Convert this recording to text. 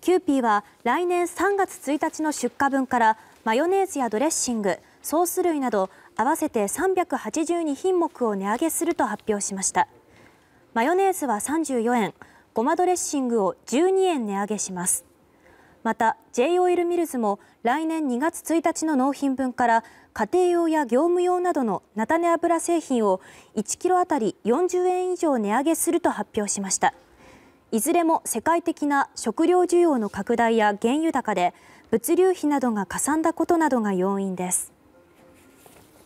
キユーピーは来年3月1日の出荷分からマヨネーズやドレッシングソース類など合わせて382品目を値上げすると発表しましたマヨネーズは34円ごまドレッシングを12円値上げしますまた J オイルミルズも来年2月1日の納品分から家庭用や業務用などの菜種油製品を1キロあたり40円以上値上げすると発表しました。いずれも世界的な食料需要の拡大や原油高で物流費などがかさんだことなどが要因です。